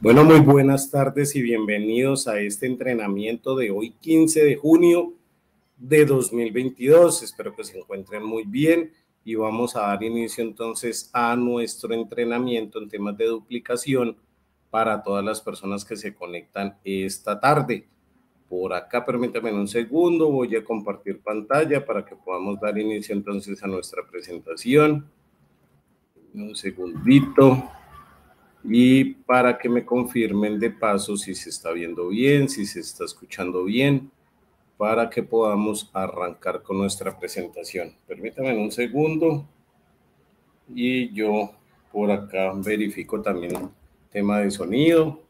Bueno, muy buenas tardes y bienvenidos a este entrenamiento de hoy 15 de junio de 2022. Espero que se encuentren muy bien y vamos a dar inicio entonces a nuestro entrenamiento en temas de duplicación para todas las personas que se conectan esta tarde. Por acá, permítanme un segundo, voy a compartir pantalla para que podamos dar inicio entonces a nuestra presentación. Un segundito y para que me confirmen de paso si se está viendo bien, si se está escuchando bien, para que podamos arrancar con nuestra presentación. Permítanme un segundo y yo por acá verifico también el tema de sonido.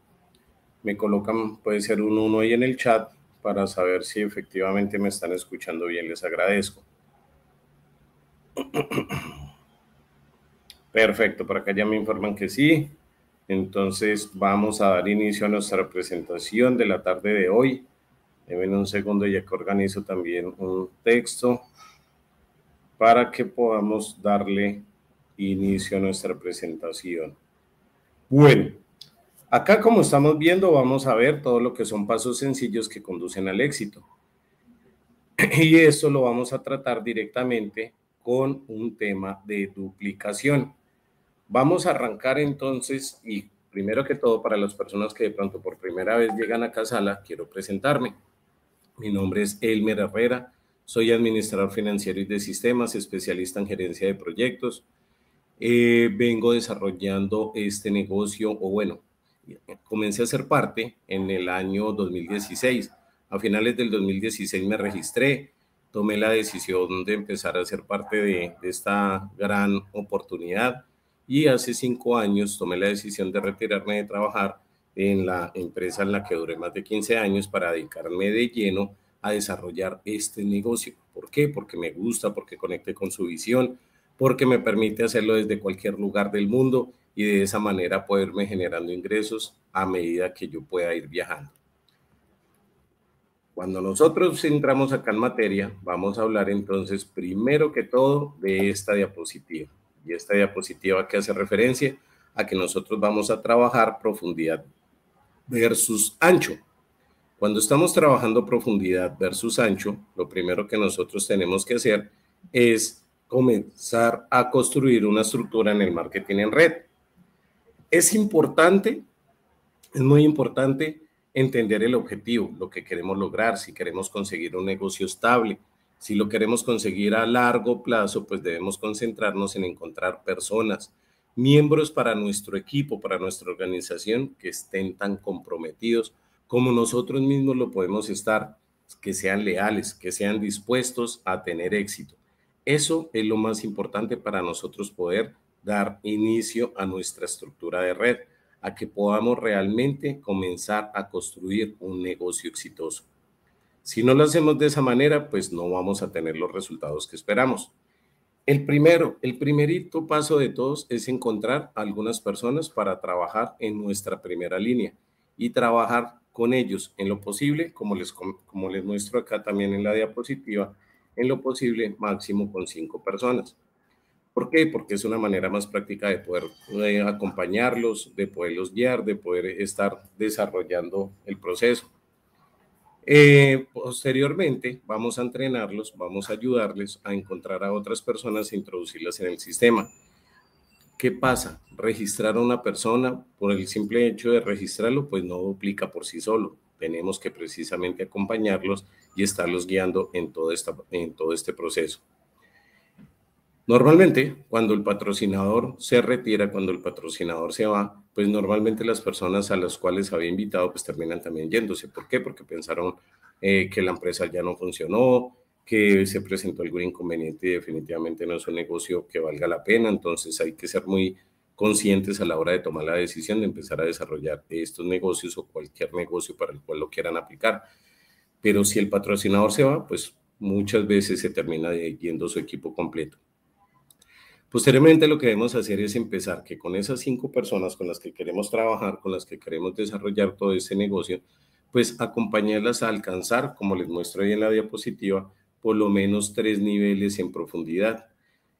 Me colocan, puede ser un uno ahí en el chat para saber si efectivamente me están escuchando bien. Les agradezco. Perfecto, para acá ya me informan que sí. Entonces vamos a dar inicio a nuestra presentación de la tarde de hoy. Deben un segundo ya que organizo también un texto para que podamos darle inicio a nuestra presentación. Bueno, acá como estamos viendo vamos a ver todo lo que son pasos sencillos que conducen al éxito. Y esto lo vamos a tratar directamente con un tema de duplicación. Vamos a arrancar entonces y primero que todo para las personas que de pronto por primera vez llegan a Casala, quiero presentarme. Mi nombre es Elmer Herrera, soy administrador financiero y de sistemas, especialista en gerencia de proyectos. Eh, vengo desarrollando este negocio, o bueno, comencé a ser parte en el año 2016. A finales del 2016 me registré, tomé la decisión de empezar a ser parte de, de esta gran oportunidad y hace cinco años tomé la decisión de retirarme de trabajar en la empresa en la que duré más de 15 años para dedicarme de lleno a desarrollar este negocio. ¿Por qué? Porque me gusta, porque conecte con su visión, porque me permite hacerlo desde cualquier lugar del mundo y de esa manera poderme generando ingresos a medida que yo pueda ir viajando. Cuando nosotros entramos acá en materia, vamos a hablar entonces primero que todo de esta diapositiva y esta diapositiva que hace referencia a que nosotros vamos a trabajar profundidad versus ancho. Cuando estamos trabajando profundidad versus ancho, lo primero que nosotros tenemos que hacer es comenzar a construir una estructura en el marketing en red. Es importante, es muy importante entender el objetivo, lo que queremos lograr, si queremos conseguir un negocio estable, si lo queremos conseguir a largo plazo, pues debemos concentrarnos en encontrar personas, miembros para nuestro equipo, para nuestra organización, que estén tan comprometidos como nosotros mismos lo podemos estar, que sean leales, que sean dispuestos a tener éxito. Eso es lo más importante para nosotros poder dar inicio a nuestra estructura de red, a que podamos realmente comenzar a construir un negocio exitoso. Si no lo hacemos de esa manera, pues no vamos a tener los resultados que esperamos. El primero, el primerito paso de todos es encontrar a algunas personas para trabajar en nuestra primera línea y trabajar con ellos en lo posible, como les, como les muestro acá también en la diapositiva, en lo posible máximo con cinco personas. ¿Por qué? Porque es una manera más práctica de poder eh, acompañarlos, de poderlos guiar, de poder estar desarrollando el proceso. Eh, posteriormente, vamos a entrenarlos, vamos a ayudarles a encontrar a otras personas e introducirlas en el sistema. ¿Qué pasa? Registrar a una persona por el simple hecho de registrarlo, pues no duplica por sí solo. Tenemos que precisamente acompañarlos y estarlos guiando en todo este proceso. Normalmente, cuando el patrocinador se retira, cuando el patrocinador se va, pues normalmente las personas a las cuales había invitado pues terminan también yéndose. ¿Por qué? Porque pensaron eh, que la empresa ya no funcionó, que se presentó algún inconveniente y definitivamente no es un negocio que valga la pena. Entonces hay que ser muy conscientes a la hora de tomar la decisión de empezar a desarrollar estos negocios o cualquier negocio para el cual lo quieran aplicar. Pero si el patrocinador se va, pues muchas veces se termina yendo su equipo completo. Posteriormente lo que debemos hacer es empezar que con esas cinco personas con las que queremos trabajar, con las que queremos desarrollar todo ese negocio, pues acompañarlas a alcanzar, como les muestro ahí en la diapositiva, por lo menos tres niveles en profundidad.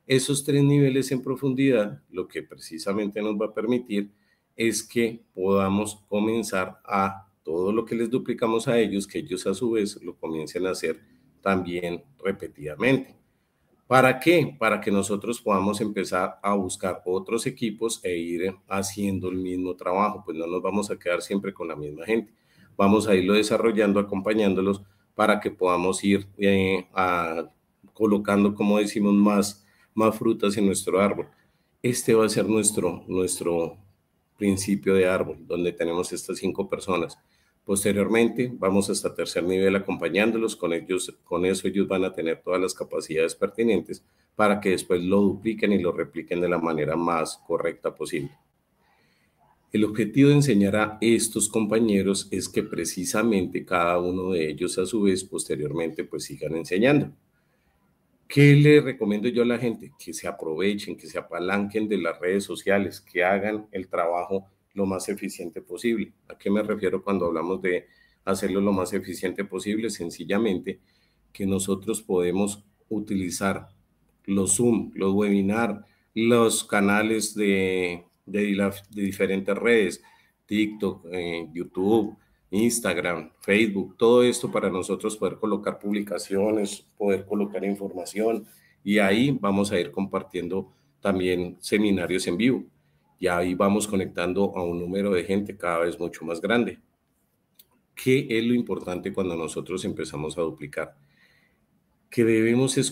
Esos tres niveles en profundidad lo que precisamente nos va a permitir es que podamos comenzar a todo lo que les duplicamos a ellos, que ellos a su vez lo comiencen a hacer también repetidamente. ¿Para qué? Para que nosotros podamos empezar a buscar otros equipos e ir haciendo el mismo trabajo, pues no nos vamos a quedar siempre con la misma gente. Vamos a irlo desarrollando, acompañándolos para que podamos ir eh, colocando, como decimos, más, más frutas en nuestro árbol. Este va a ser nuestro, nuestro principio de árbol, donde tenemos estas cinco personas. Posteriormente, vamos hasta tercer nivel acompañándolos, con, con eso ellos van a tener todas las capacidades pertinentes para que después lo dupliquen y lo repliquen de la manera más correcta posible. El objetivo de enseñar a estos compañeros es que precisamente cada uno de ellos a su vez posteriormente pues sigan enseñando. ¿Qué le recomiendo yo a la gente? Que se aprovechen, que se apalanquen de las redes sociales, que hagan el trabajo lo más eficiente posible. ¿A qué me refiero cuando hablamos de hacerlo lo más eficiente posible? Sencillamente que nosotros podemos utilizar los Zoom, los webinar, los canales de, diferentes redes, TikTok, eh, YouTube, Instagram, Facebook, todo esto para nosotros poder colocar publicaciones, poder colocar información y ahí vamos a ir compartiendo también seminarios en vivo y ahí vamos conectando a un número de gente cada vez mucho más grande. ¿Qué es lo importante cuando nosotros empezamos a duplicar? Que debemos es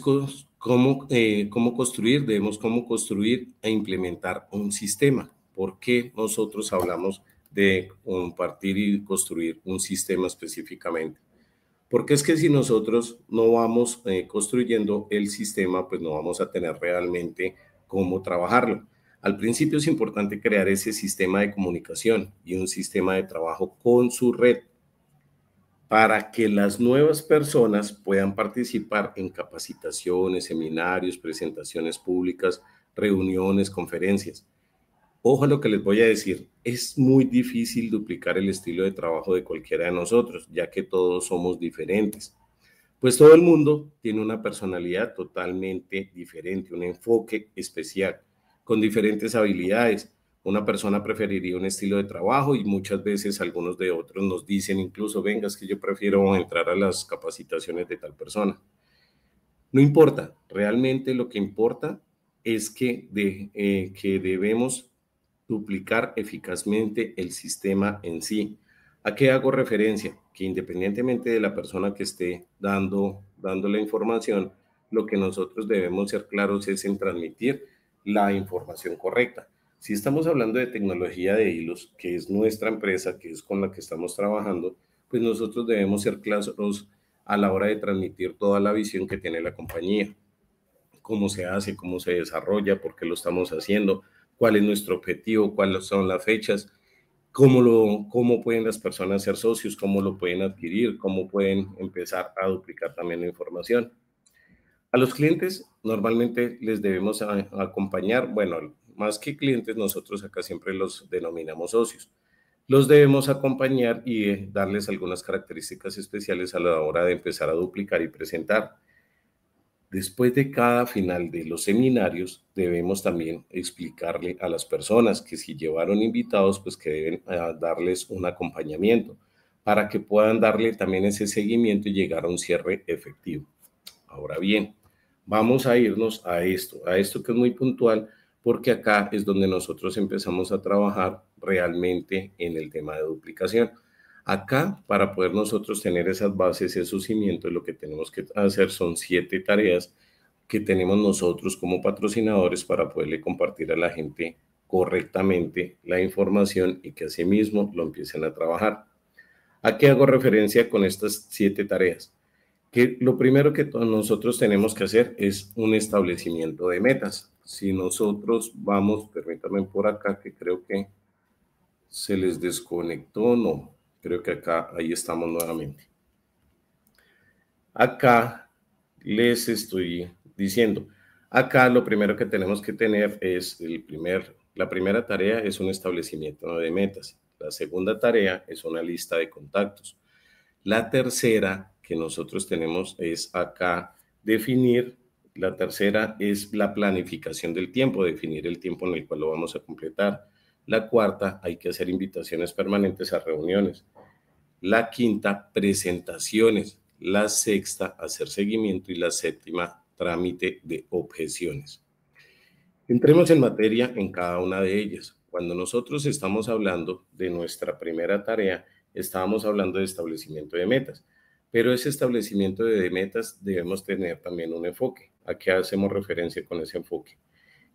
eh, cómo, construir, debemos cómo construir e implementar un sistema. ¿Por qué nosotros hablamos de compartir y construir un sistema específicamente? Porque es que si nosotros no vamos eh, construyendo el sistema, pues no vamos a tener realmente cómo trabajarlo. Al principio es importante crear ese sistema de comunicación y un sistema de trabajo con su red para que las nuevas personas puedan participar en capacitaciones, seminarios, presentaciones públicas, reuniones, conferencias. Ojo a lo que les voy a decir, es muy difícil duplicar el estilo de trabajo de cualquiera de nosotros, ya que todos somos diferentes. Pues todo el mundo tiene una personalidad totalmente diferente, un enfoque especial con diferentes habilidades. Una persona preferiría un estilo de trabajo y muchas veces algunos de otros nos dicen incluso, vengas es que yo prefiero entrar a las capacitaciones de tal persona. No importa, realmente lo que importa es que, de, eh, que debemos duplicar eficazmente el sistema en sí. ¿A qué hago referencia? Que independientemente de la persona que esté dando, dando la información, lo que nosotros debemos ser claros es en transmitir la información correcta. Si estamos hablando de tecnología de hilos, que es nuestra empresa, que es con la que estamos trabajando, pues nosotros debemos ser claros a la hora de transmitir toda la visión que tiene la compañía, cómo se hace, cómo se desarrolla, por qué lo estamos haciendo, cuál es nuestro objetivo, cuáles son las fechas, cómo, lo, cómo pueden las personas ser socios, cómo lo pueden adquirir, cómo pueden empezar a duplicar también la información. A los clientes normalmente les debemos acompañar, bueno, más que clientes, nosotros acá siempre los denominamos socios. Los debemos acompañar y eh, darles algunas características especiales a la hora de empezar a duplicar y presentar. Después de cada final de los seminarios, debemos también explicarle a las personas que si llevaron invitados, pues que deben eh, darles un acompañamiento para que puedan darle también ese seguimiento y llegar a un cierre efectivo. Ahora bien, vamos a irnos a esto, a esto que es muy puntual, porque acá es donde nosotros empezamos a trabajar realmente en el tema de duplicación. Acá, para poder nosotros tener esas bases, esos cimientos, lo que tenemos que hacer son siete tareas que tenemos nosotros como patrocinadores para poderle compartir a la gente correctamente la información y que asimismo lo empiecen a trabajar. ¿A qué hago referencia con estas siete tareas? lo primero que nosotros tenemos que hacer es un establecimiento de metas. Si nosotros vamos, permítanme por acá, que creo que se les desconectó, no, creo que acá, ahí estamos nuevamente. Acá les estoy diciendo, acá lo primero que tenemos que tener es el primer, la primera tarea es un establecimiento de metas, la segunda tarea es una lista de contactos, la tercera que nosotros tenemos es acá definir. La tercera es la planificación del tiempo, definir el tiempo en el cual lo vamos a completar. La cuarta, hay que hacer invitaciones permanentes a reuniones. La quinta, presentaciones. La sexta, hacer seguimiento. Y la séptima, trámite de objeciones. Entremos en materia en cada una de ellas. Cuando nosotros estamos hablando de nuestra primera tarea, estábamos hablando de establecimiento de metas. Pero ese establecimiento de metas debemos tener también un enfoque. ¿A qué hacemos referencia con ese enfoque?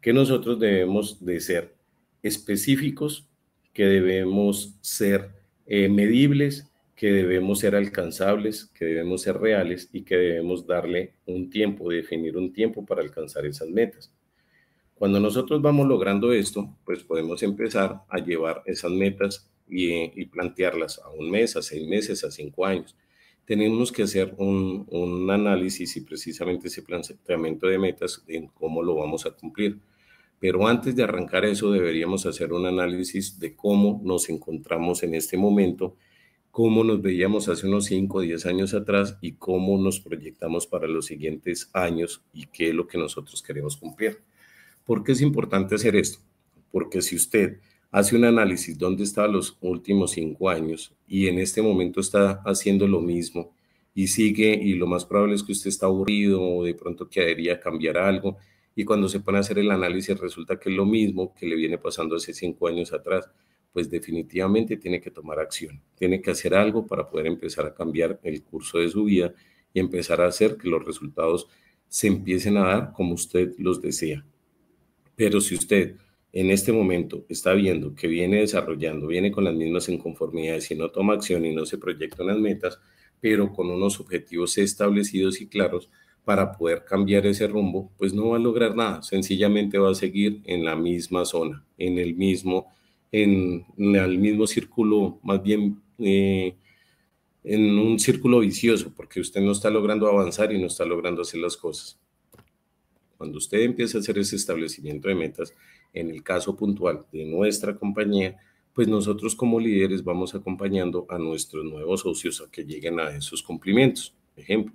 Que nosotros debemos de ser específicos, que debemos ser eh, medibles, que debemos ser alcanzables, que debemos ser reales y que debemos darle un tiempo, definir un tiempo para alcanzar esas metas. Cuando nosotros vamos logrando esto, pues podemos empezar a llevar esas metas y plantearlas a un mes, a seis meses, a cinco años tenemos que hacer un, análisis y precisamente ese planteamiento de metas en cómo lo vamos a cumplir. Pero antes de arrancar eso, deberíamos hacer un análisis de cómo nos encontramos en este momento, cómo nos veíamos hace unos 5 o 10 años atrás y cómo nos proyectamos para los siguientes años y qué es lo que nosotros queremos cumplir. ¿Por qué es importante hacer esto? Porque si usted hace un análisis dónde está los últimos cinco años y en este momento está haciendo lo mismo y sigue y lo más probable es que usted está aburrido o de pronto quería cambiar algo y cuando se pone a hacer el análisis resulta que es lo mismo que le viene pasando hace cinco años atrás, pues definitivamente tiene que tomar acción, tiene que hacer algo para poder empezar a cambiar el curso de su vida y empezar a hacer que los resultados se empiecen a dar como usted los desea. Pero si usted en este momento está viendo que viene desarrollando, viene con las mismas inconformidades y no toma acción y no se proyecta unas metas, pero con unos objetivos establecidos y claros para poder cambiar ese rumbo, pues no va a lograr nada, sencillamente va a seguir en la misma zona, en el mismo, en, el mismo círculo, más bien eh, en un círculo vicioso, porque usted no está logrando avanzar y no está logrando hacer las cosas. Cuando usted empieza a hacer ese establecimiento de metas, en el caso puntual de nuestra compañía, pues nosotros como líderes vamos acompañando a nuestros nuevos socios a que lleguen a esos cumplimientos. Ejemplo,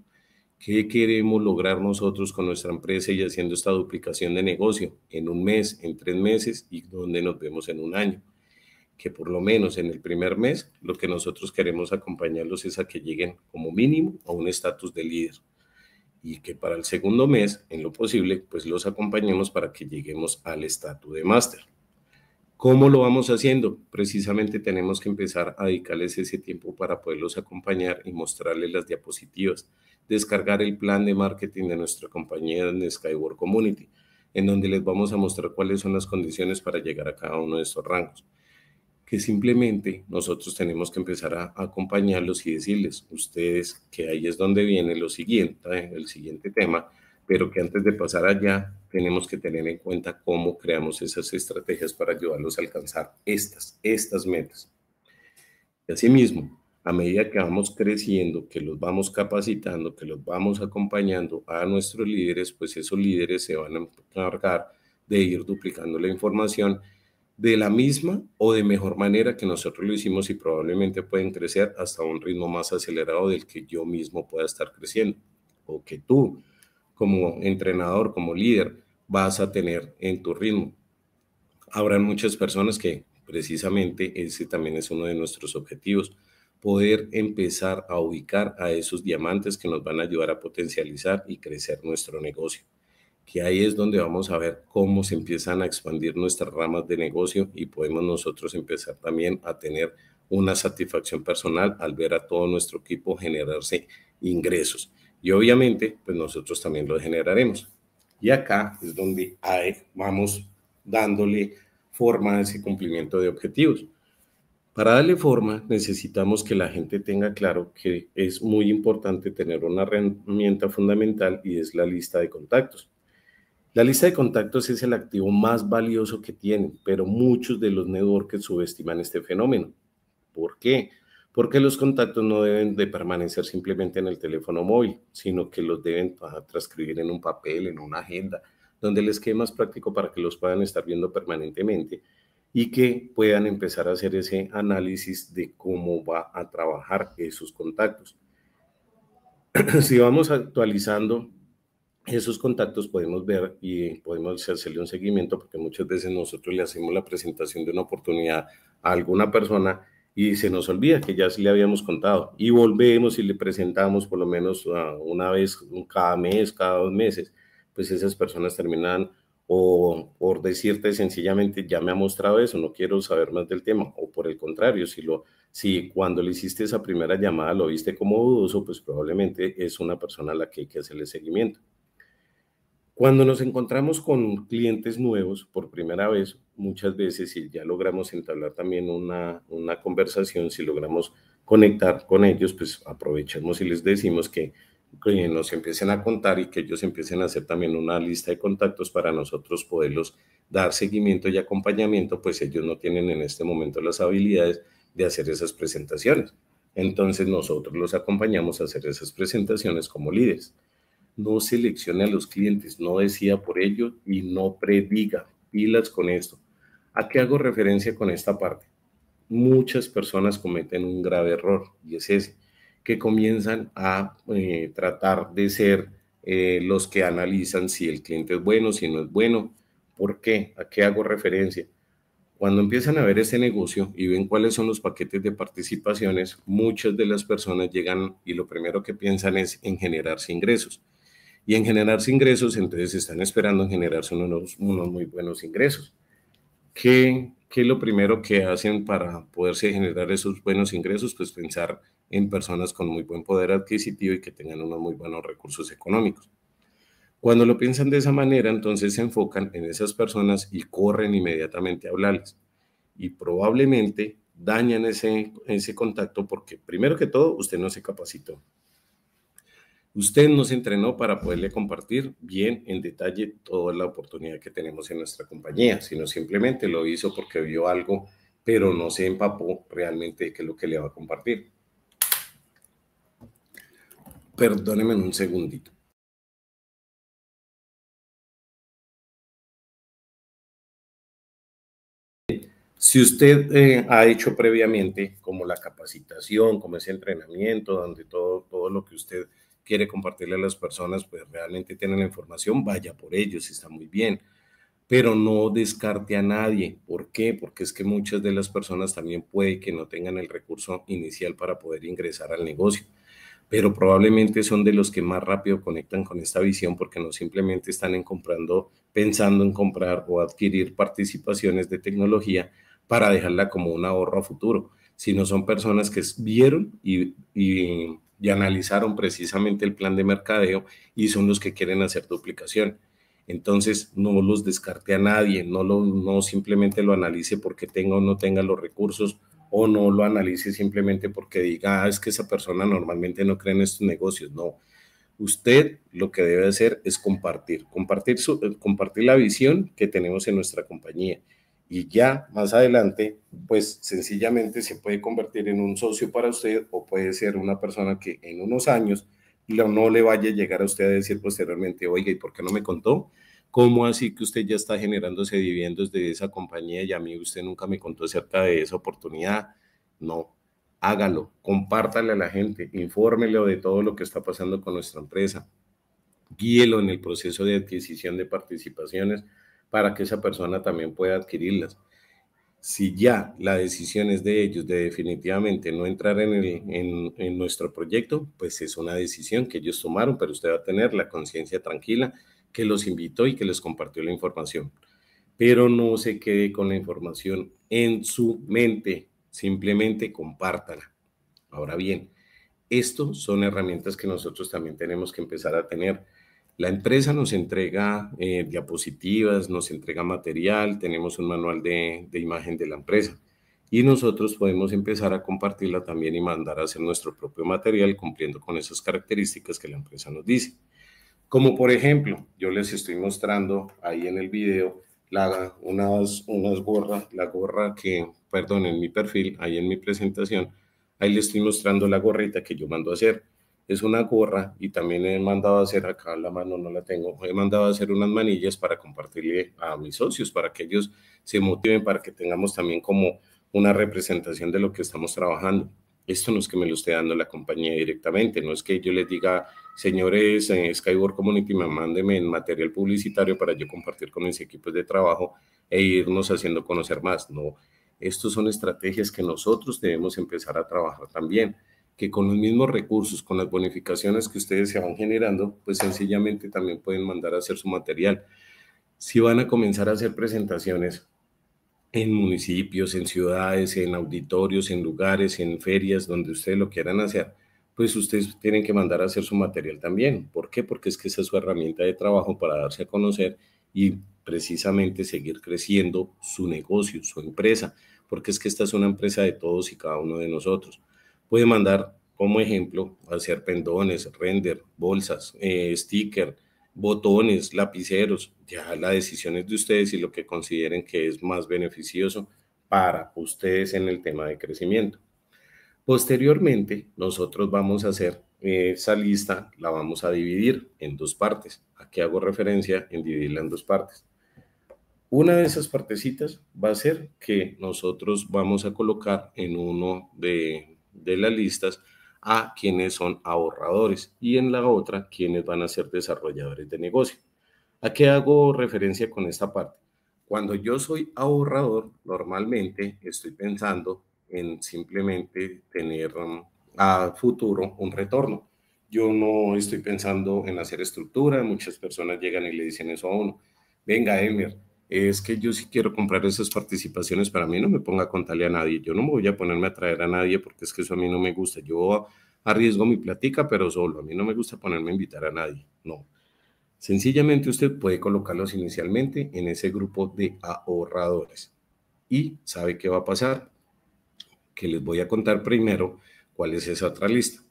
¿qué queremos lograr nosotros con nuestra empresa y haciendo esta duplicación de negocio en un mes, en tres meses y donde nos vemos en un año? Que por lo menos en el primer mes lo que nosotros queremos acompañarlos es a que lleguen como mínimo a un estatus de líder y que para el segundo mes, en lo posible, pues los acompañemos para que lleguemos al estatus de máster. ¿Cómo lo vamos haciendo? Precisamente tenemos que empezar a dedicarles ese tiempo para poderlos acompañar y mostrarles las diapositivas, descargar el plan de marketing de nuestra compañía en Skyward Community, en donde les vamos a mostrar cuáles son las condiciones para llegar a cada uno de estos rangos que simplemente nosotros tenemos que empezar a, acompañarlos y decirles, ustedes, que ahí es donde viene lo siguiente, el siguiente tema, pero que antes de pasar allá tenemos que tener en cuenta cómo creamos esas estrategias para ayudarlos a alcanzar estas, estas metas. Y asimismo, a medida que vamos creciendo, que los vamos capacitando, que los vamos acompañando a nuestros líderes, pues esos líderes se van a encargar de ir duplicando la información de la misma o de mejor manera que nosotros lo hicimos y probablemente pueden crecer hasta un ritmo más acelerado del que yo mismo pueda estar creciendo o que tú como entrenador, como líder, vas a tener en tu ritmo. Habrán muchas personas que precisamente ese también es uno de nuestros objetivos, poder empezar a ubicar a esos diamantes que nos van a ayudar a potencializar y crecer nuestro negocio que ahí es donde vamos a ver cómo se empiezan a expandir nuestras ramas de negocio y podemos nosotros empezar también a tener una satisfacción personal al ver a todo nuestro equipo generarse ingresos. Y obviamente, pues nosotros también lo generaremos. Y acá es donde vamos dándole forma a ese cumplimiento de objetivos. Para darle forma, necesitamos que la gente tenga claro que es muy importante tener una herramienta fundamental y es la lista de contactos. La lista de contactos es el activo más valioso que tienen, pero muchos de los networkers subestiman este fenómeno. ¿Por qué? Porque los contactos no deben de permanecer simplemente en el teléfono móvil, sino que los deben transcribir en un papel, en una agenda, donde les quede más práctico para que los puedan estar viendo permanentemente y que puedan empezar a hacer ese análisis de cómo va a trabajar esos contactos. si vamos actualizando esos contactos podemos ver y podemos hacerle un seguimiento porque muchas veces nosotros le hacemos la presentación de una oportunidad a alguna persona y se nos olvida que ya sí le habíamos contado y volvemos y le presentamos por lo menos ah, una vez cada mes, cada dos meses, pues esas personas terminan o por decirte sencillamente ya me ha mostrado eso, no quiero saber más del tema, o por el contrario, si, lo, si cuando le hiciste esa primera llamada lo viste como dudoso, pues probablemente es una persona a la que hay que hacerle seguimiento. Cuando nos encontramos con clientes nuevos por primera vez, muchas veces, si ya logramos entablar también una, conversación, si logramos conectar con ellos, pues aprovechamos y les decimos que, que, nos empiecen a contar y que ellos empiecen a hacer también una lista de contactos para nosotros poderlos dar seguimiento y acompañamiento, pues ellos no tienen en este momento las habilidades de hacer esas presentaciones. Entonces nosotros los acompañamos a hacer esas presentaciones como líderes no seleccione a los clientes, no decida por ellos y no prediga. Pilas con esto. ¿A qué hago referencia con esta parte? Muchas personas cometen un grave error y es ese, que comienzan a eh, tratar de ser eh, los que analizan si el cliente es bueno, si no es bueno. ¿Por qué? ¿A qué hago referencia? Cuando empiezan a ver este negocio y ven cuáles son los paquetes de participaciones, muchas de las personas llegan y lo primero que piensan es en generarse ingresos y en generarse ingresos, entonces están esperando en generarse unos, unos muy buenos ingresos. ¿Qué, es lo primero que hacen para poderse generar esos buenos ingresos? Pues pensar en personas con muy buen poder adquisitivo y que tengan unos muy buenos recursos económicos. Cuando lo piensan de esa manera, entonces se enfocan en esas personas y corren inmediatamente a hablarles. Y probablemente dañan ese, ese contacto porque, primero que todo, usted no se capacitó. Usted nos entrenó para poderle compartir bien en detalle toda la oportunidad que tenemos en nuestra compañía, sino simplemente lo hizo porque vio algo, pero no se empapó realmente de qué es lo que le va a compartir. Perdóneme un segundito. Si usted eh, ha hecho previamente como la capacitación, como ese entrenamiento, donde todo, todo lo que usted quiere compartirle a las personas, pues realmente tienen la información, vaya por ellos, está muy bien. Pero no descarte a nadie. ¿Por qué? Porque es que muchas de las personas también puede que no tengan el recurso inicial para poder ingresar al negocio pero probablemente son de los que más rápido conectan con esta visión porque no simplemente están en comprando, pensando en comprar o adquirir participaciones de tecnología para dejarla como un ahorro a futuro, sino son personas que vieron y, y y analizaron precisamente el plan de mercadeo y son los que quieren hacer duplicación. Entonces, no los descarte a nadie, no, no simplemente lo analice porque tenga o no tenga los recursos o no lo analice simplemente porque diga, ah, es que esa persona normalmente no cree en estos negocios. No, usted lo que debe hacer es compartir, compartir, eh, compartir la visión que tenemos en nuestra compañía y ya más adelante, pues sencillamente se puede convertir en un socio para usted o puede ser una persona que en unos años no le vaya a llegar a usted a decir posteriormente, oiga, ¿y por qué no me contó? ¿Cómo así que usted ya está generándose dividendos de esa compañía y a mí usted nunca me contó acerca de esa oportunidad? No, hágalo, compártale a la gente, infórmelo de todo lo que está pasando con nuestra empresa, guíelo en el proceso de adquisición de participaciones para que esa persona también pueda adquirirlas. Si ya la decisión es de ellos de definitivamente no entrar en, nuestro proyecto, pues es una decisión que ellos tomaron, pero usted va a tener la conciencia tranquila que los invitó y que les compartió la información. Pero no se quede con la información en su mente, simplemente compártala. Ahora bien, esto son herramientas que nosotros también tenemos que empezar a tener la empresa nos entrega eh, diapositivas, nos entrega material, tenemos un manual de, imagen de la empresa y nosotros podemos empezar a compartirla también y mandar a hacer nuestro propio material cumpliendo con esas características que la empresa nos dice. Como por ejemplo, yo les estoy mostrando ahí en el video la, unas, unas gorras, la gorra que, perdón, en mi perfil, ahí en mi presentación, ahí les estoy mostrando la gorrita que yo mando a hacer es una gorra y también he mandado a hacer acá la mano, no la tengo, he mandado a hacer unas manillas para compartirle a mis socios, para que ellos se motiven, para que tengamos también como una representación de lo que estamos trabajando. Esto no es que me lo esté dando la compañía directamente, no es que yo les diga, señores, eh, en Skyward Community mándenme material publicitario para yo compartir con mis equipos de trabajo e irnos haciendo conocer más. No, estas son estrategias que nosotros debemos empezar a trabajar también que con los mismos recursos, con las bonificaciones que ustedes se van generando, pues sencillamente también pueden mandar a hacer su material. Si van a comenzar a hacer presentaciones en municipios, en ciudades, en auditorios, en lugares, en ferias, donde ustedes lo quieran hacer, pues ustedes tienen que mandar a hacer su material también. ¿Por qué? Porque es que esa es su herramienta de trabajo para darse a conocer y precisamente seguir creciendo su negocio, su empresa, porque es que esta es una empresa de todos y cada uno de nosotros puede mandar como ejemplo hacer pendones, render, bolsas, eh, sticker, botones, lapiceros. Ya las decisiones de ustedes y lo que consideren que es más beneficioso para ustedes en el tema de crecimiento. Posteriormente, nosotros vamos a hacer eh, esa lista, la vamos a dividir en dos partes. Aquí hago referencia en dividirla en dos partes. Una de esas partecitas va a ser que nosotros vamos a colocar en uno de, de las listas a quienes son ahorradores y en la otra quienes van a ser desarrolladores de negocio. ¿A qué hago referencia con esta parte? Cuando yo soy ahorrador, normalmente estoy pensando en simplemente tener mm, a futuro un retorno. Yo no estoy pensando en hacer estructura. Muchas personas llegan y le dicen eso a uno. Venga, Emer, es que yo sí quiero comprar esas participaciones, para mí no me ponga a contarle a nadie, yo no me voy a ponerme a traer a nadie porque es que eso a mí no me gusta, yo arriesgo mi platica, pero solo, a mí no me gusta ponerme a invitar a nadie, no. Sencillamente usted puede colocarlos inicialmente en ese grupo de ahorradores y sabe qué va a pasar, que les voy a contar primero cuál es esa otra lista.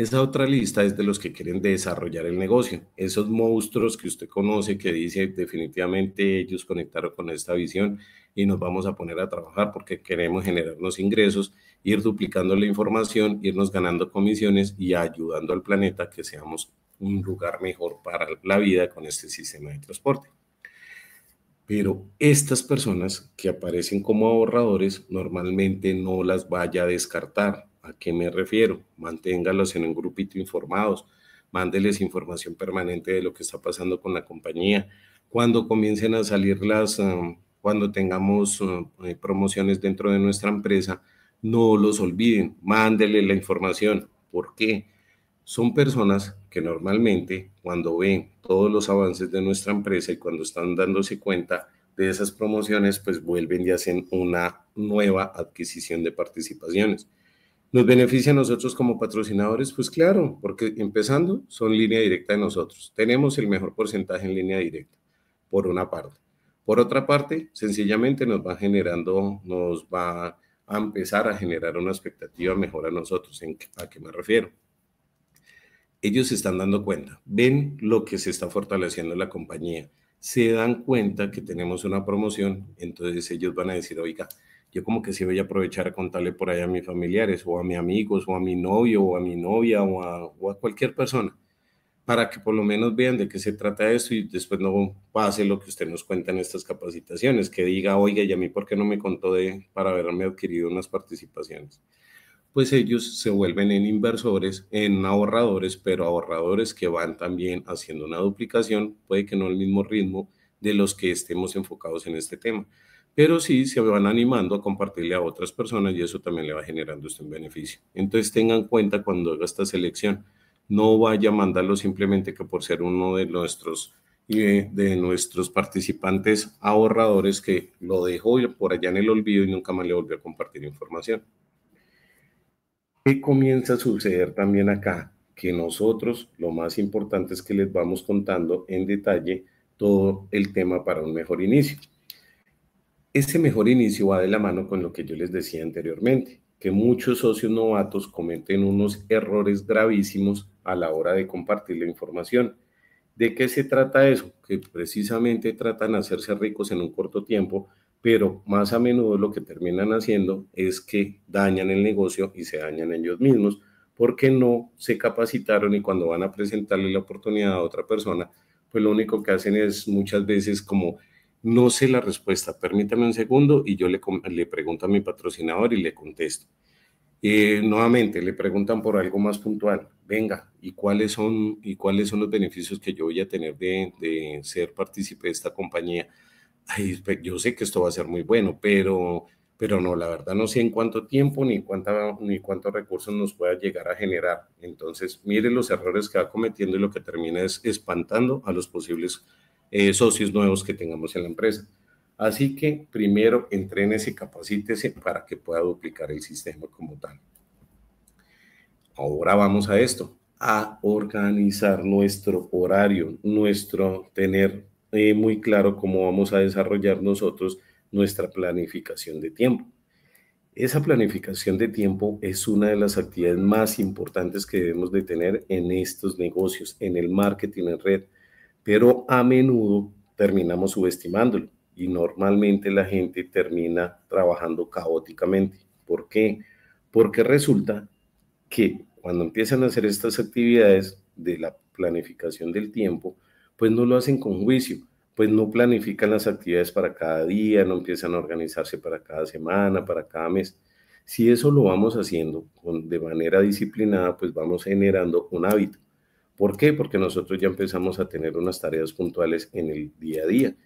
Esa otra lista es de los que quieren desarrollar el negocio, esos monstruos que usted conoce que dice definitivamente ellos conectaron con esta visión y nos vamos a poner a trabajar porque queremos generar generarnos ingresos, ir duplicando la información, irnos ganando comisiones y ayudando al planeta que seamos un lugar mejor para la vida con este sistema de transporte. Pero estas personas que aparecen como ahorradores normalmente no las vaya a descartar, ¿A qué me refiero? Manténgalos en un grupito informados, mándeles información permanente de lo que está pasando con la compañía. Cuando comiencen a salir las, eh, cuando tengamos eh, eh, promociones dentro de nuestra empresa, no los olviden, mándele la información. ¿Por qué? Son personas que normalmente cuando ven todos los avances de nuestra empresa y cuando están dándose cuenta de esas promociones, pues vuelven y hacen una nueva adquisición de participaciones. ¿Nos beneficia a nosotros como patrocinadores? Pues claro, porque empezando son línea directa de nosotros. Tenemos el mejor porcentaje en línea directa, por una parte. Por otra parte, sencillamente nos va generando, nos va a empezar a generar una expectativa mejor a nosotros. ¿En ¿A qué me refiero? Ellos se están dando cuenta, ven lo que se está fortaleciendo la compañía, se dan cuenta que tenemos una promoción, entonces ellos van a decir, oiga, yo como que sí voy a aprovechar a contarle por ahí a mis familiares o a mis amigos o a mi novio o a mi novia o a, cualquier persona para que por lo menos vean de qué se trata esto y después no pase lo que usted nos cuenta en estas capacitaciones, que diga, oiga, y a mí por qué no me contó de para haberme adquirido unas participaciones. Pues ellos se vuelven en inversores, en ahorradores, pero ahorradores que van también haciendo una duplicación, puede que no al mismo ritmo de los que estemos enfocados en este tema pero sí se van animando a compartirle a otras personas y eso también le va generando este beneficio. Entonces tengan en cuenta cuando haga esta selección, no vaya a mandarlo simplemente que por ser uno de nuestros eh, de nuestros participantes ahorradores que lo dejó por allá en el olvido y nunca más le volvió a compartir información. ¿Qué comienza a suceder también acá? Que nosotros lo más importante es que les vamos contando en detalle todo el tema para un mejor inicio. Ese mejor inicio va de la mano con lo que yo les decía anteriormente, que muchos socios novatos cometen unos errores gravísimos a la hora de compartir la información. ¿De qué se trata eso? Que precisamente tratan de hacerse ricos en un corto tiempo, pero más a menudo lo que terminan haciendo es que dañan el negocio y se dañan ellos mismos porque no se capacitaron y cuando van a presentarle la oportunidad a otra persona, pues lo único que hacen es muchas veces como no sé la respuesta, permítame un segundo y yo le, le pregunto a mi patrocinador y le contesto. Eh, nuevamente, le preguntan por algo más puntual. Venga, ¿y cuáles son, y cuáles son los beneficios que yo voy a tener de, ser partícipe de esta compañía? Ay, pues, yo sé que esto va a ser muy bueno, pero, pero no, la verdad no sé en cuánto tiempo ni, ni cuántos recursos nos pueda llegar a generar. Entonces, miren los errores que va cometiendo y lo que termina es espantando a los posibles eh, socios nuevos que tengamos en la empresa. Así que primero entrenese y capacítese para que pueda duplicar el sistema como tal. Ahora vamos a esto, a organizar nuestro horario, nuestro tener eh, muy claro cómo vamos a desarrollar nosotros nuestra planificación de tiempo. Esa planificación de tiempo es una de las actividades más importantes que debemos de tener en estos negocios, en el marketing en red, pero a menudo terminamos subestimándolo y normalmente la gente termina trabajando caóticamente. ¿Por qué? Porque resulta que cuando empiezan a hacer estas actividades de la planificación del tiempo, pues no lo hacen con juicio, pues no planifican las actividades para cada día, no empiezan a organizarse para cada semana, para cada mes. Si eso lo vamos haciendo con, de manera disciplinada, pues vamos generando un hábito. ¿Por qué? Porque nosotros ya empezamos a tener unas tareas puntuales en el día a día.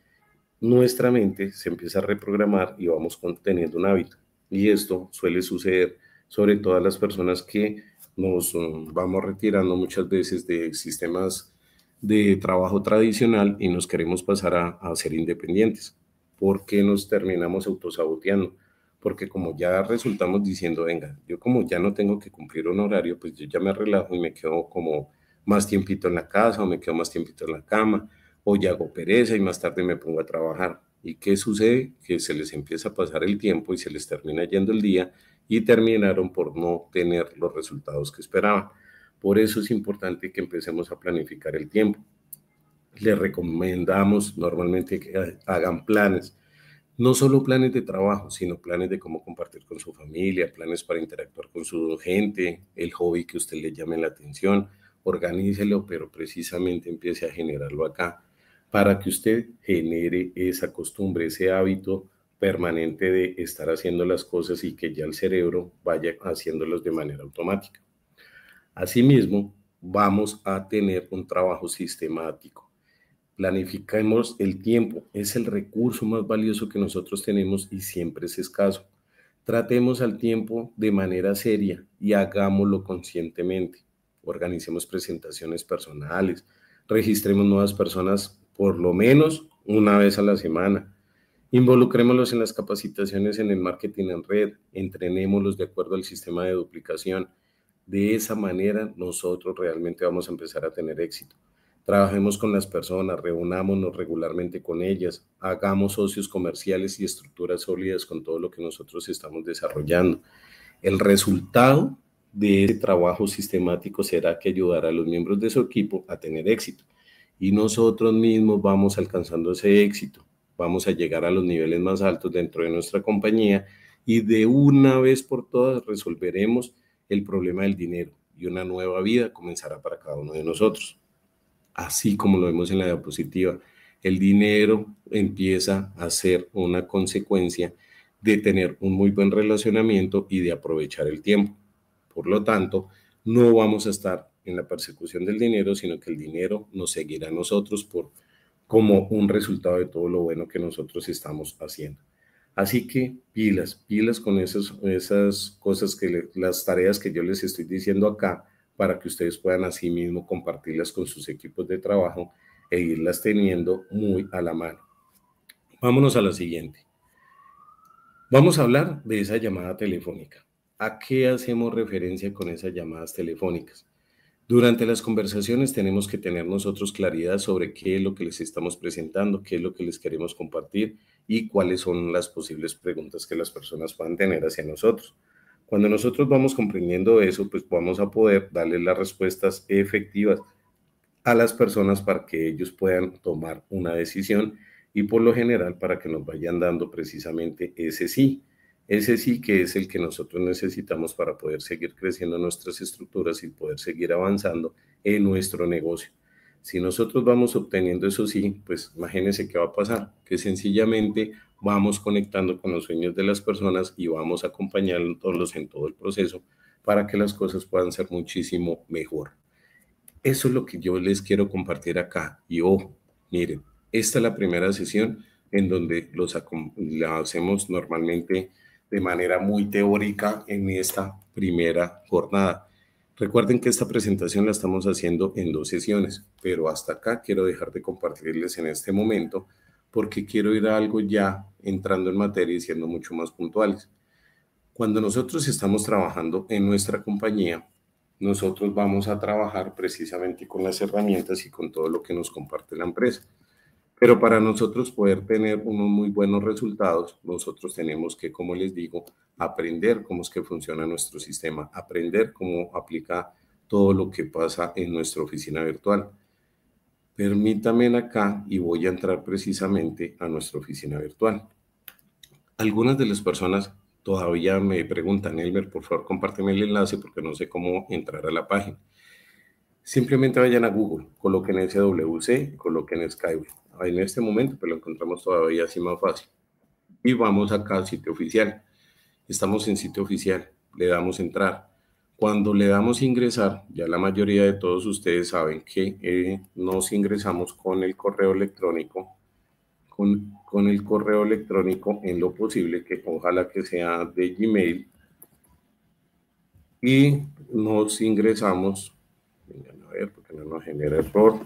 Nuestra mente se empieza a reprogramar y vamos teniendo un hábito. Y esto suele suceder sobre todas las personas que nos mm, vamos retirando muchas veces de sistemas de trabajo tradicional y nos queremos pasar a, a ser independientes. ¿Por qué nos terminamos autosaboteando? porque como ya resultamos diciendo, venga, yo como ya no tengo que cumplir un horario, pues yo ya me relajo y me quedo como más tiempito en la casa o me quedo más tiempito en la cama o ya hago pereza y más tarde me pongo a trabajar. ¿Y qué sucede? Que se les empieza a pasar el tiempo y se les termina yendo el día y terminaron por no tener los resultados que esperaban. Por eso es importante que empecemos a planificar el tiempo. Les recomendamos normalmente que hagan planes, no solo planes de trabajo, sino planes de cómo compartir con su familia, planes para interactuar con su gente, el hobby que usted le llame la atención, organícelo, pero precisamente empiece a generarlo acá para que usted genere esa costumbre, ese hábito permanente de estar haciendo las cosas y que ya el cerebro vaya haciéndolas de manera automática. Asimismo, vamos a tener un trabajo sistemático. Planificamos el tiempo, es el recurso más valioso que nosotros tenemos y siempre es escaso. Tratemos al tiempo de manera seria y hagámoslo conscientemente organicemos presentaciones personales, registremos nuevas personas por lo menos una vez a la semana, involucrémoslos en las capacitaciones en el marketing en red, entrenémoslos de acuerdo al sistema de duplicación. De esa manera nosotros realmente vamos a empezar a tener éxito. Trabajemos con las personas, reunámonos regularmente con ellas, hagamos socios comerciales y estructuras sólidas con todo lo que nosotros estamos desarrollando. El resultado de ese trabajo sistemático será que ayudará a los miembros de su equipo a tener éxito. Y nosotros mismos vamos alcanzando ese éxito. Vamos a llegar a los niveles más altos dentro de nuestra compañía y de una vez por todas resolveremos el problema del dinero y una nueva vida comenzará para cada uno de nosotros. Así como lo vemos en la diapositiva, el dinero empieza a ser una consecuencia de tener un muy buen relacionamiento y de aprovechar el tiempo. Por lo tanto, no vamos a estar en la persecución del dinero, sino que el dinero nos seguirá a nosotros por, como un resultado de todo lo bueno que nosotros estamos haciendo. Así que pilas, pilas con esas, esas cosas que las tareas que yo les estoy diciendo acá para que ustedes puedan así mismo compartirlas con sus equipos de trabajo e irlas teniendo muy a la mano. Vámonos a la siguiente. Vamos a hablar de esa llamada telefónica. ¿A qué hacemos referencia con esas llamadas telefónicas? Durante las conversaciones tenemos que tener nosotros claridad sobre qué es lo que les estamos presentando, qué es lo que les queremos compartir y cuáles son las posibles preguntas que las personas puedan tener hacia nosotros. Cuando nosotros vamos comprendiendo eso, pues vamos a poder darle las respuestas efectivas a las personas para que ellos puedan tomar una decisión y por lo general para que nos vayan dando precisamente ese sí. Ese sí que es el que nosotros necesitamos para poder seguir creciendo nuestras estructuras y poder seguir avanzando en nuestro negocio. Si nosotros vamos obteniendo eso sí, pues imagínense qué va a pasar, que sencillamente vamos conectando con los sueños de las personas y vamos acompañándolos en todo el proceso para que las cosas puedan ser muchísimo mejor. Eso es lo que yo les quiero compartir acá. Y ojo, miren, esta es la primera sesión en donde los la hacemos normalmente de manera muy teórica en esta primera jornada. Recuerden que esta presentación la estamos haciendo en dos sesiones, pero hasta acá quiero dejar de compartirles en este momento porque quiero ir a algo ya entrando en materia y siendo mucho más puntuales. Cuando nosotros estamos trabajando en nuestra compañía, nosotros vamos a trabajar precisamente con las herramientas y con todo lo que nos comparte la empresa. Pero para nosotros poder tener unos muy buenos resultados, nosotros tenemos que, como les digo, aprender cómo es que funciona nuestro sistema, aprender cómo aplica todo lo que pasa en nuestra oficina virtual. Permítanme acá y voy a entrar precisamente a nuestra oficina virtual. Algunas de las personas todavía me preguntan, Elmer, por favor, compárteme el enlace porque no sé cómo entrar a la página. Simplemente vayan a Google, coloquen SWC, coloquen Skyway Ah, en este momento, pero pues, lo encontramos todavía así más fácil. Y vamos acá al sitio oficial. Estamos en sitio oficial, le damos entrar. Cuando le damos ingresar, ya la mayoría de todos ustedes saben que eh, nos ingresamos con el correo electrónico, con, con el correo electrónico en lo posible, que ojalá que sea de Gmail, y nos ingresamos, vengan a ver porque no nos genera error,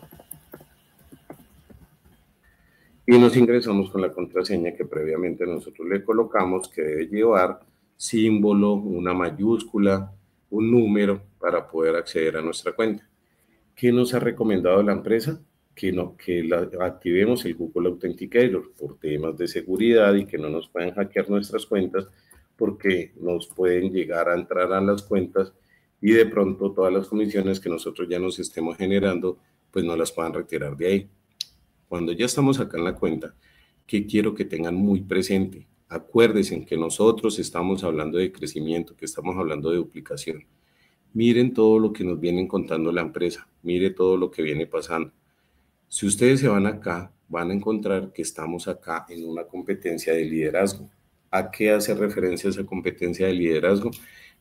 y nos ingresamos con la contraseña que previamente nosotros le colocamos, que debe llevar símbolo, una mayúscula, un número para poder acceder a nuestra cuenta. ¿Qué nos ha recomendado la empresa? Que, no, que la, activemos el Google Authenticator por temas de seguridad y que no nos puedan hackear nuestras cuentas porque nos pueden llegar a entrar a las cuentas y de pronto todas las comisiones que nosotros ya nos estemos generando, pues no las puedan retirar de ahí cuando ya estamos acá en la cuenta, que quiero que tengan muy presente. Acuérdense que nosotros estamos hablando de crecimiento, que estamos hablando de duplicación. Miren todo lo que nos vienen contando la empresa, mire todo lo que viene pasando. Si ustedes se van acá, van a encontrar que estamos acá en una competencia de liderazgo. ¿A qué hace referencia esa competencia de liderazgo?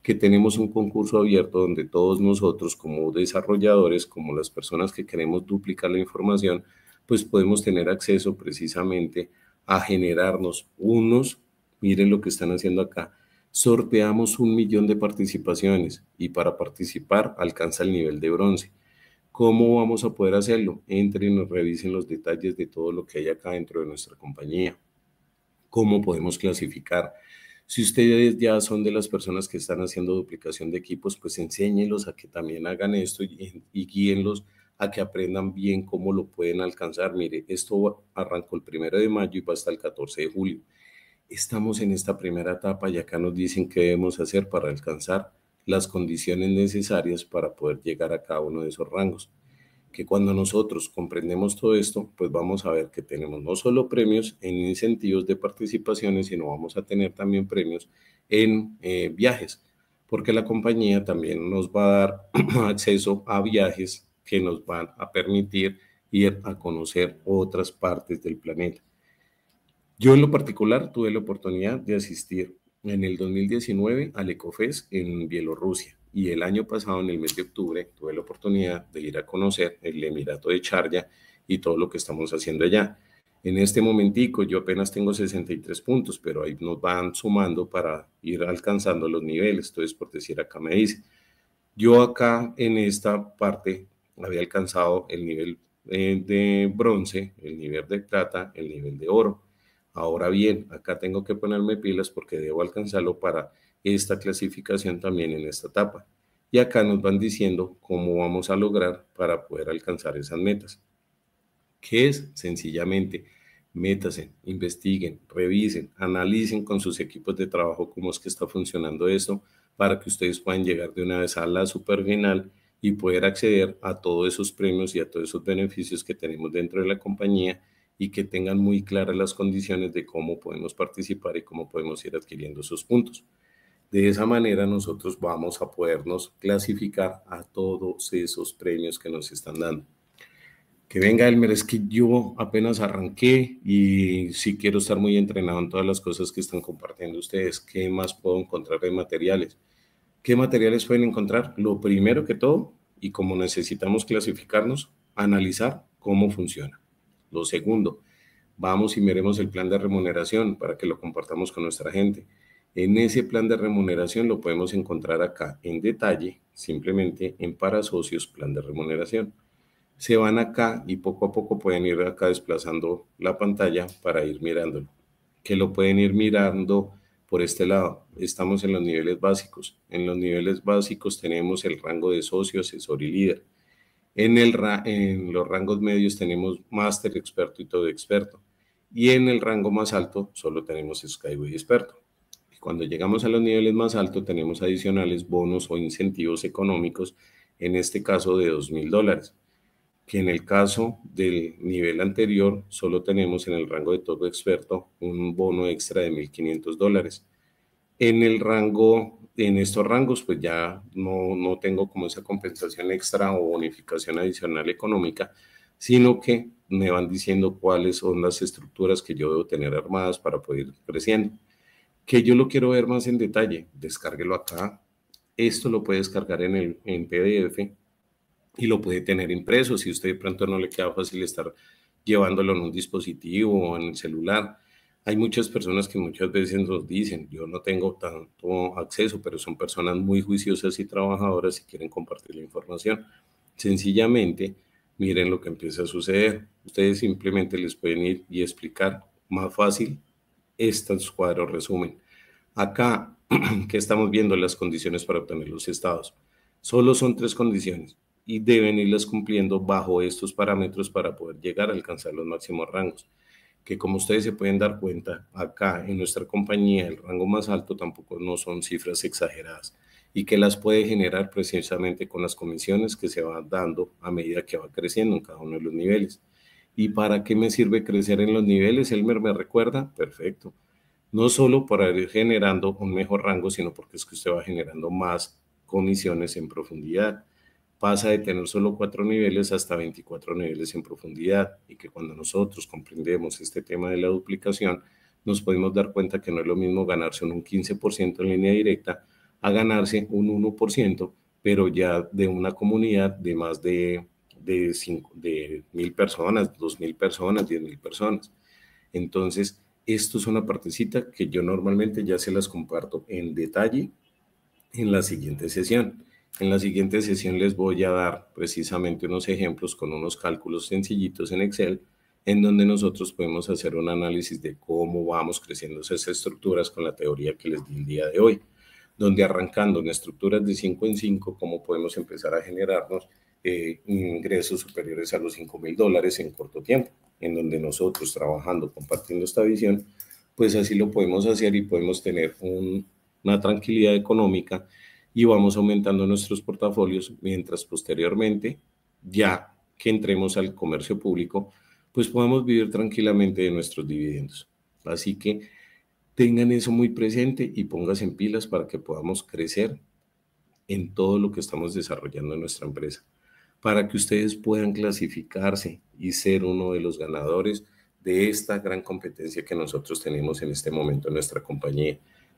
Que tenemos un concurso abierto donde todos nosotros como desarrolladores, como las personas que queremos duplicar la información, pues podemos tener acceso precisamente a generarnos unos, miren lo que están haciendo acá, sorteamos un millón de participaciones y para participar alcanza el nivel de bronce. ¿Cómo vamos a poder hacerlo? Entren y revisen los detalles de todo lo que hay acá dentro de nuestra compañía. ¿Cómo podemos clasificar? Si ustedes ya son de las personas que están haciendo duplicación de equipos, pues enséñenlos a que también hagan esto y, y guíenlos a que aprendan bien cómo lo pueden alcanzar. Mire, esto arrancó el primero de mayo y va hasta el 14 de julio. Estamos en esta primera etapa y acá nos dicen qué debemos hacer para alcanzar las condiciones necesarias para poder llegar a cada uno de esos rangos. Que cuando nosotros comprendemos todo esto, pues vamos a ver que tenemos no solo premios en incentivos de participaciones, sino vamos a tener también premios en eh, viajes, porque la compañía también nos va a dar acceso a viajes que nos van a permitir ir a conocer otras partes del planeta. Yo en lo particular tuve la oportunidad de asistir en el 2019 al ECOFES en Bielorrusia y el año pasado, en el mes de octubre, tuve la oportunidad de ir a conocer el Emirato de Charya y todo lo que estamos haciendo allá. En este momentico yo apenas tengo 63 puntos, pero ahí nos van sumando para ir alcanzando los niveles. Entonces, por decir acá me dice, yo acá en esta parte había alcanzado el nivel eh, de bronce, el nivel de plata, el nivel de oro. Ahora bien, acá tengo que ponerme pilas porque debo alcanzarlo para esta clasificación también en esta etapa. Y acá nos van diciendo cómo vamos a lograr para poder alcanzar esas metas. ¿Qué es? Sencillamente, métase, investiguen, revisen, analicen con sus equipos de trabajo cómo es que está funcionando esto para que ustedes puedan llegar de una vez a la superfinal y poder acceder a todos esos premios y a todos esos beneficios que tenemos dentro de la compañía y que tengan muy claras las condiciones de cómo podemos participar y cómo podemos ir adquiriendo esos puntos. De esa manera nosotros vamos a podernos clasificar a todos esos premios que nos están dando. Que venga Elmer, es que yo apenas arranqué y si quiero estar muy entrenado en todas las cosas que están compartiendo ustedes. ¿Qué más puedo encontrar de materiales? ¿Qué materiales pueden encontrar? Lo primero que todo, y como necesitamos clasificarnos, analizar cómo funciona. Lo segundo, vamos y miremos el plan de remuneración para que lo compartamos con nuestra gente. En ese plan de remuneración lo podemos encontrar acá en detalle, simplemente en para socios, plan de remuneración. Se van acá y poco a poco pueden ir acá desplazando la pantalla para ir mirándolo. Que lo pueden ir mirando por este lado, estamos en los niveles básicos. En los niveles básicos tenemos el rango de socio, asesor y líder. En, los rangos medios tenemos máster, experto y todo experto. Y en el rango más alto solo tenemos Skyway experto. Y cuando llegamos a los niveles más altos tenemos adicionales bonos o incentivos económicos, en este caso de 2 mil dólares que en el caso del nivel anterior solo tenemos en el rango de todo experto un bono extra de 1.500 dólares. En el rango, en estos rangos, pues ya no, no tengo como esa compensación extra o bonificación adicional económica, sino que me van diciendo cuáles son las estructuras que yo debo tener armadas para poder ir creciendo. Que yo lo quiero ver más en detalle, descárguelo acá. Esto lo puede descargar en, el, en PDF y lo puede tener impreso si usted de pronto no le queda fácil estar llevándolo en un dispositivo o en el celular. Hay muchas personas que muchas veces nos dicen, yo no tengo tanto acceso, pero son personas muy juiciosas y trabajadoras y quieren compartir la información. Sencillamente, miren lo que empieza a suceder. Ustedes simplemente les pueden ir y explicar más fácil estos cuadros resumen. Acá, que estamos viendo las condiciones para obtener los estados. Solo son tres condiciones y deben irlas cumpliendo bajo estos parámetros para poder llegar a alcanzar los máximos rangos que como ustedes se pueden dar cuenta, acá en nuestra compañía el rango más alto tampoco no son cifras exageradas y que las puede generar precisamente con las comisiones que se van dando a medida que va creciendo en cada uno de los niveles. ¿Y para qué me sirve crecer en los niveles? Elmer me recuerda, perfecto. No solo para ir generando un mejor rango, sino porque es que usted va generando más comisiones en profundidad pasa de tener solo cuatro niveles hasta 24 niveles en profundidad y que cuando nosotros comprendemos este tema de la duplicación, nos podemos dar cuenta que no es lo mismo ganarse un 15% en línea directa a ganarse un 1%, pero ya de una comunidad de más de, de, de mil personas, dos mil personas, diez mil personas. Entonces, esto es una partecita que yo normalmente ya se las comparto en detalle en la siguiente sesión. En la siguiente sesión les voy a dar precisamente unos ejemplos con unos cálculos sencillitos en Excel, en donde nosotros podemos hacer un análisis de cómo vamos creciendo esas estructuras con la teoría que les di el día de hoy, donde arrancando en estructuras de 5 en 5, cómo podemos empezar a generarnos eh, ingresos superiores a los 5 mil dólares en corto tiempo, en donde nosotros trabajando, compartiendo esta visión, pues así lo podemos hacer y podemos tener una tranquilidad económica y vamos aumentando nuestros portafolios mientras posteriormente, ya que entremos al comercio público, pues podamos vivir tranquilamente de nuestros dividendos. Así que tengan eso muy presente y pónganse en pilas para que podamos crecer en todo lo que estamos desarrollando en nuestra empresa, para que ustedes puedan clasificarse y ser uno de los ganadores de esta gran competencia que nosotros tenemos en este momento en nuestra compañía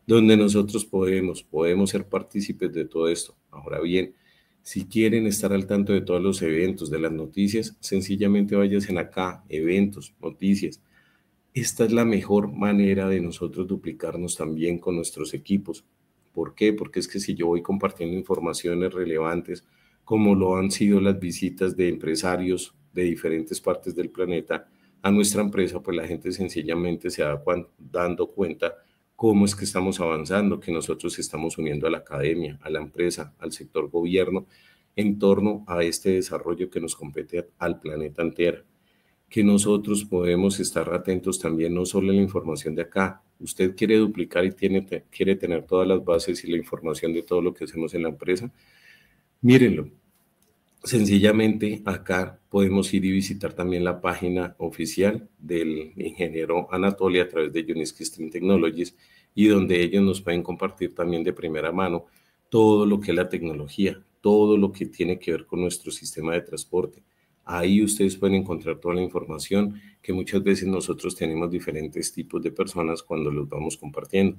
donde nosotros podemos, podemos ser partícipes de todo esto. Ahora bien, si quieren estar al tanto de todos los eventos, de las noticias, sencillamente vayan acá, eventos, noticias. Esta es la mejor manera de nosotros duplicarnos también con nuestros equipos. ¿Por qué? Porque es que si yo voy compartiendo informaciones relevantes, como lo han sido las visitas de empresarios de diferentes partes del planeta a nuestra empresa, pues la gente sencillamente se da dando cuenta cómo es que estamos avanzando, que nosotros estamos uniendo a la academia, a la empresa, al sector gobierno, en torno a este desarrollo que nos compete al planeta entero. Que nosotros podemos estar atentos también, no solo en la información de acá. Usted quiere duplicar y tiene, quiere tener todas las bases y la información de todo lo que hacemos en la empresa. Mírenlo, Sencillamente acá podemos ir y visitar también la página oficial del ingeniero Anatolia a través de Unisky Stream Technologies y donde ellos nos pueden compartir también de primera mano todo lo que es la tecnología, todo lo que tiene que ver con nuestro sistema de transporte. Ahí ustedes pueden encontrar toda la información que muchas veces nosotros tenemos diferentes tipos de personas cuando los vamos compartiendo,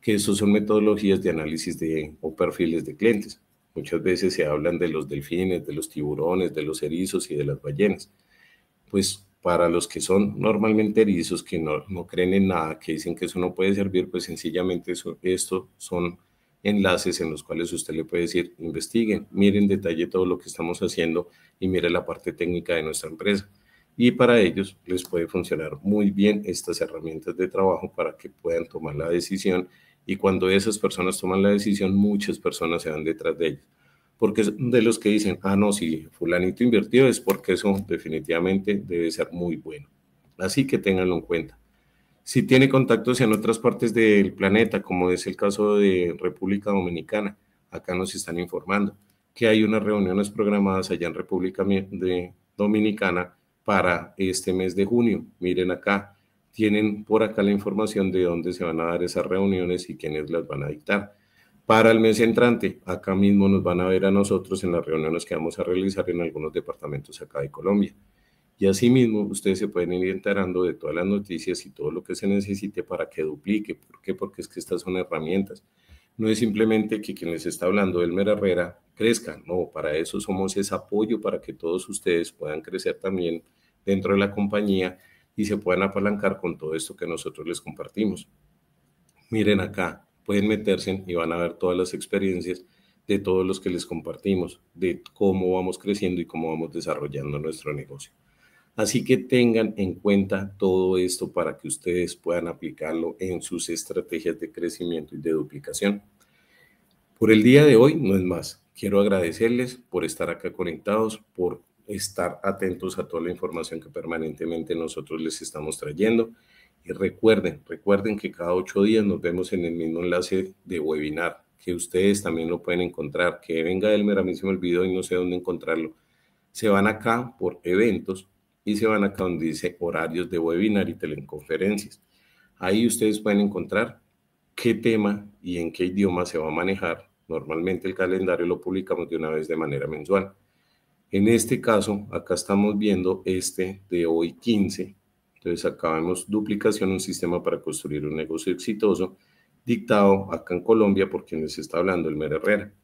que esos son metodologías de análisis de, o perfiles de clientes. Muchas veces se hablan de los delfines, de los tiburones, de los erizos y de las ballenas. Pues para los que son normalmente erizos, que no, creen en nada, que dicen que eso no puede servir, pues sencillamente esto son enlaces en los cuales usted le puede decir, investiguen, miren en detalle todo lo que estamos haciendo y miren la parte técnica de nuestra empresa. Y para ellos les puede funcionar muy bien estas herramientas de trabajo para que puedan tomar la decisión y cuando esas personas toman la decisión, muchas personas se van detrás de ellas. Porque es de los que dicen, ah, no, si fulanito invirtió es porque eso definitivamente debe ser muy bueno. Así que ténganlo en cuenta. Si tiene contactos en otras partes del planeta, como es el caso de República Dominicana, acá nos están informando que hay unas reuniones programadas allá en República Dominicana para este mes de junio. Miren acá, tienen por acá la información de dónde se van a dar esas reuniones y quiénes las van a dictar. Para el mes entrante, acá mismo nos van a ver a nosotros en las reuniones que vamos a realizar en algunos departamentos acá de Colombia. Y asimismo, ustedes se pueden ir enterando de todas las noticias y todo lo que se necesite para que duplique. ¿Por qué? Porque es que estas son herramientas. No es simplemente que quien les está hablando, Elmer Herrera, crezca. No, para eso somos ese apoyo para que todos ustedes puedan crecer también dentro de la compañía y se puedan apalancar con todo esto que nosotros les compartimos. Miren acá, pueden meterse y van a ver todas las experiencias de todos los que les compartimos, de cómo vamos creciendo y cómo vamos desarrollando nuestro negocio. Así que tengan en cuenta todo esto para que ustedes puedan aplicarlo en sus estrategias de crecimiento y de duplicación. Por el día de hoy, no es más. Quiero agradecerles por estar acá conectados, por estar atentos a toda la información que permanentemente nosotros les estamos trayendo. Y recuerden, recuerden que cada ocho días nos vemos en el mismo enlace de webinar, que ustedes también lo pueden encontrar, que venga el a mí me y no sé dónde encontrarlo. Se van acá por eventos y se van acá donde dice horarios de webinar y teleconferencias. Ahí ustedes pueden encontrar qué tema y en qué idioma se va a manejar. Normalmente el calendario lo publicamos de una vez de manera mensual. En este caso, acá estamos viendo este de hoy 15. Entonces acá vemos duplicación, un sistema para construir un negocio exitoso, dictado acá en Colombia por quien les está hablando, el Mer Herrera.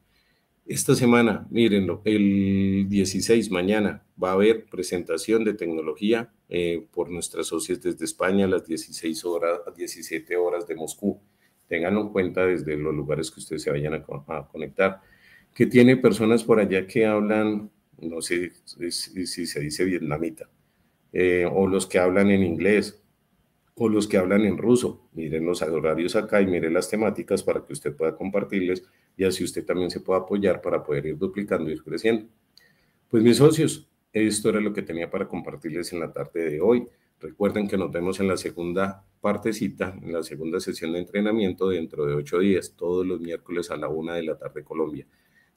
Esta semana, mírenlo, el 16 mañana va a haber presentación de tecnología eh, por nuestras socias desde España a las 16 horas, a 17 horas de Moscú. Ténganlo en cuenta desde los lugares que ustedes se vayan a conectar. Que tiene personas por allá que hablan no sé si, se dice vietnamita, eh, o los que hablan en inglés, o los que hablan en ruso. Miren los horarios acá y miren las temáticas para que usted pueda compartirles y así usted también se pueda apoyar para poder ir duplicando y ir creciendo. Pues mis socios, esto era lo que tenía para compartirles en la tarde de hoy. Recuerden que nos vemos en la segunda partecita, en la segunda sesión de entrenamiento dentro de ocho días, todos los miércoles a la una de la tarde Colombia.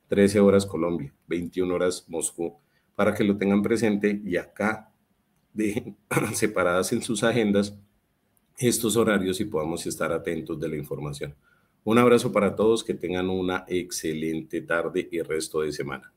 13 horas Colombia, 21 horas Moscú, para que lo tengan presente y acá dejen separadas en sus agendas estos horarios y podamos estar atentos de la información. Un abrazo para todos, que tengan una excelente tarde y resto de semana.